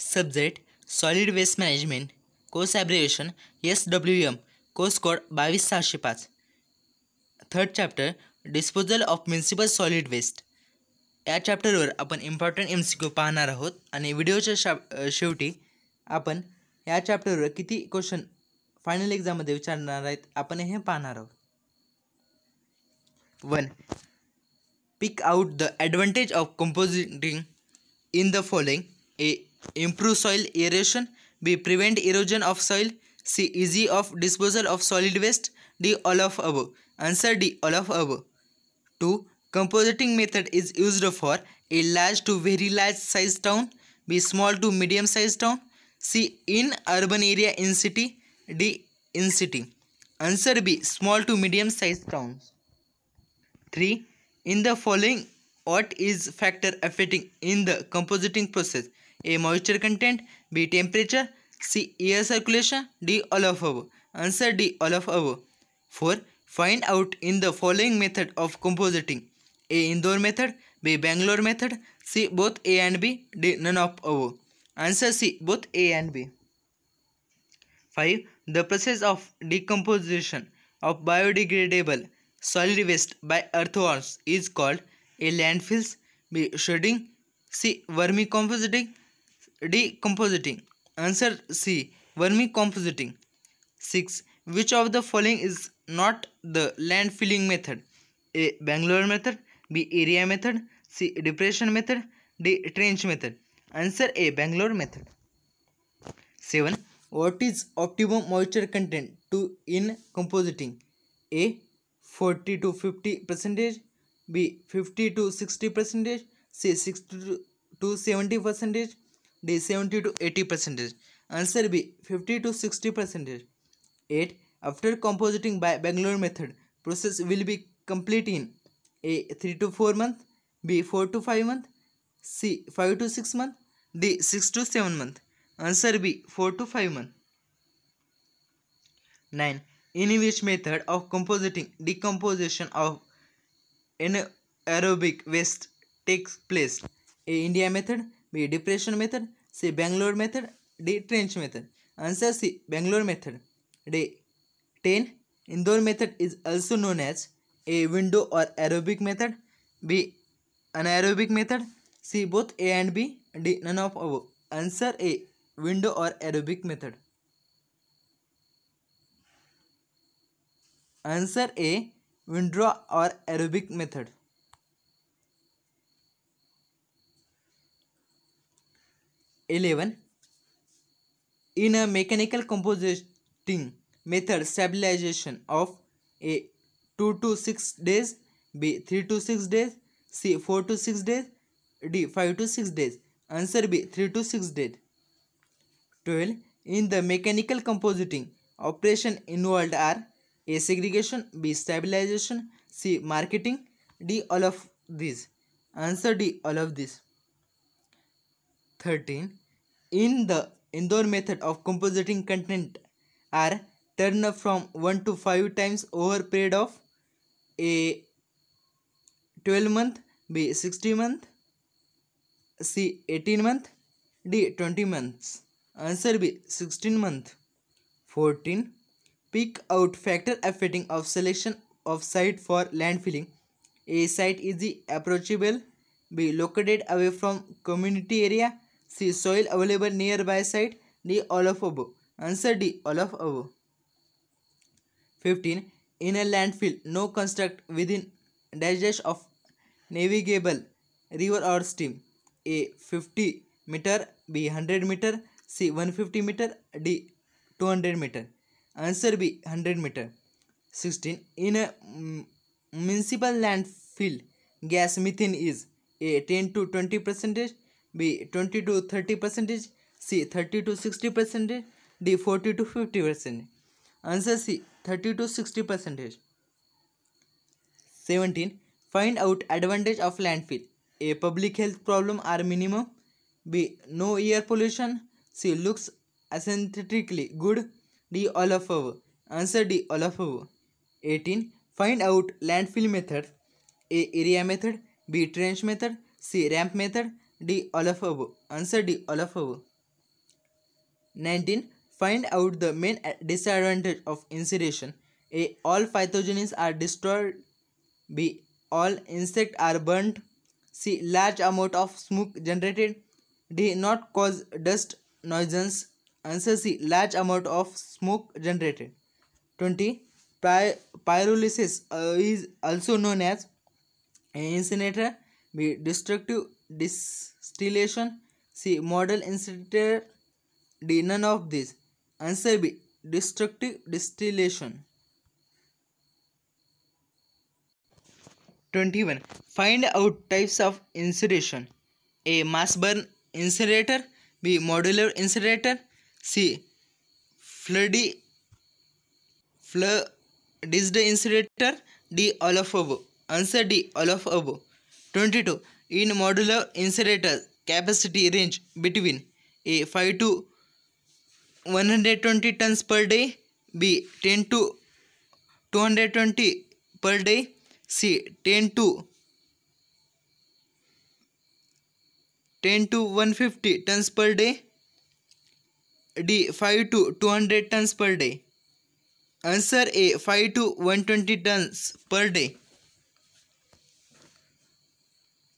Subject solid waste management course abbreviation S W M course code बावीस सहाशे पाच third chapter disposal of municipal solid waste या चॅप्टरवर आपण इम्पॉर्टंट एम सी क्यू पाहणार आहोत आणि व्हिडिओच्या शा शेवटी आपण या चॅप्टरवर किती क्वेश्चन फायनल एक्झाममध्ये विचारणार आहेत आपण हे पाहणार आहोत one pick out the advantage of composting in the following A improve soil aeration b prevent erosion of soil c easy of disposal of solid waste d all of above answer d all of above 2 compositing method is used for a large to very large size town b small to medium size town c in urban area in city d in city answer b small to medium size towns 3 in the following what is factor affecting in the compositing process a. Moisture content. B. Temperature. C. Air circulation. D. All of above. Answer D. All of above. 4. Find out in the following method of compositing. A. Indoor method. B. Bangalore method. C. Both A and B. D. None of above. Answer C. Both A and B. 5. The process of decomposition of biodegradable solid waste by earthworms is called A. Landfills. B. Shredding. C. Vermicomposting decompositing? Answer C. Vermicompositing. 6. Which of the following is not the landfilling method? A. Bangalore method. B. Area method. C. Depression method. D. Trench method. Answer A. Bangalore method. 7. What is optimum moisture content to in compositing? A. 40 to 50 percentage. B. 50 to 60 percentage. C. 60 to 70 percentage. D 70 to 80 percentage. Answer B 50 to 60 percentage. 8. After compositing by Bangalore method, process will be complete in A 3 to 4 month, B 4 to 5 month, C 5 to 6 month, D 6 to 7 month. Answer B 4 to 5 month. 9. In which method of compositing decomposition of anaerobic waste takes place? A. India method B. Depression method C Bangalore method D trench method answer C Bangalore method D ten Indore method is also known as a windrow or aerobic method B anaerobic method C both A and B D none of above answer A windrow or aerobic method answer A windrow or aerobic method 11 in a mechanical compositing method stabilization of a 2 to 6 days b 3 to 6 days c 4 to 6 days d 5 to 6 days answer b 3 to 6 days 12 in the mechanical compositing operation involved are a segregation b stabilization c marketing d all of these answer d all of these 13 in the indoor method of compositing content are turned from 1 to 5 times over period of a 12 month b 60 month c 18 month d 20 months answer b 16 month 14 pick out factor affecting of selection of site for landfilling a site is approachable be located away from community area C. Soil available nearby site. D. All of above. Answer D. All of above. 15. In a landfill, no construct within dash dash of navigable river or stream. A. 50 meter. B. 100 meter. C. 150 meter. D. 200 meter. Answer B. 100 meter. 16. In a mm, municipal landfill, gas methane is A. 10 to 20 percentage. B 20 to 30 percentage. C 30 to 60 percentage. D 40 to 50 percentage. Answer C 30 to 60 percentage. 17. Find out advantage of landfill. A public health problem are minimum. B no air pollution. C looks aesthetically good. D all of above. Answer D all of above. 18. Find out landfill method. A area method. B trench method. C ramp method. D. All above. Answer D. All above. 19. Find out the main disadvantage of incineration. A. All pathogens are destroyed. B. All insects are burnt. C. Large amount of smoke generated. D. Not cause dust noises. Answer C. Large amount of smoke generated. 20. Py pyrolysis uh, is also known as incinerator. B. Destructive dis Distillation. C. Model insulator. D. None of these. Answer B. Destructive distillation. 21. Find out types of insulator. A. Mass burn incinerator. B. Modular incinerator. C. Floody, floodized insulator. D. All of above. Answer D. All of above. 22 in modular incinerator capacity range between a 5 to 120 tons per day b 10 to 220 per day c 10 to 10 to 150 tons per day d 5 to 200 tons per day answer a 5 to 120 tons per day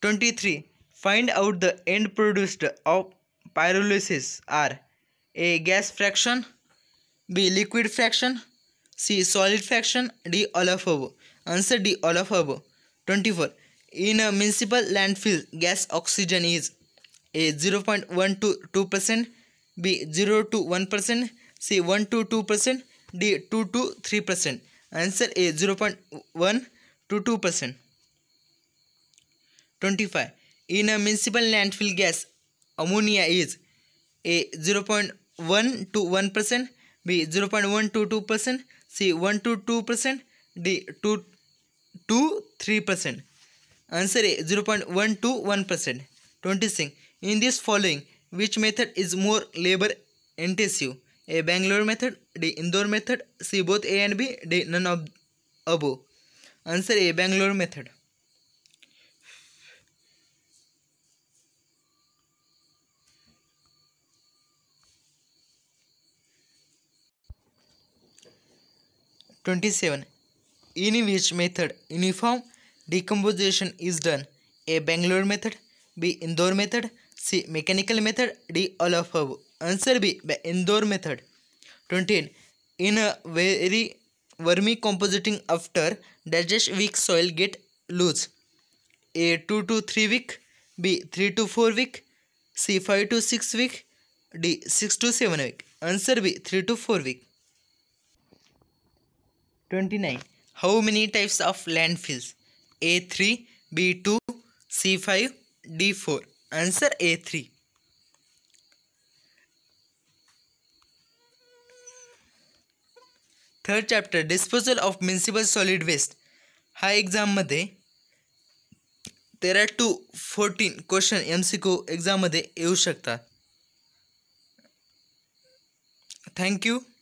23. Find out the end produced of pyrolysis are A. Gas fraction B. Liquid fraction C. Solid fraction D. All of above Answer D. All of above 24. In a municipal landfill, gas oxygen is A. 0.122% B. 0 to 1% C. 1 to 2% D. 2 to 3%. Answer A. 0.1 to 2%. 25. In a municipal landfill gas, ammonia is A 0.1 to 1%, B 0.1 to 2%, C 1 to 2%, D 2 to 3%. Answer A 0.1 to 1%. 26. In this following, which method is more labor intensive? A Bangalore method, D indoor method, C both A and B, D none of above. Answer A Bangalore method. Twenty seven in which method uniform decomposition is done A Bangalore method B Indore method C mechanical method D all of above answer B Indore method twenty an in a very vermicomposting after digest week soil get loose A two to three week B three to four week C five to six week D six to seven week answer B three to four week twenty nine how many types of landfills A three B two C five D four answer A three third chapter disposal of municipal solid waste हा मधे तेरा to fourteen question M C Q एक्झाममध्ये येऊ thank you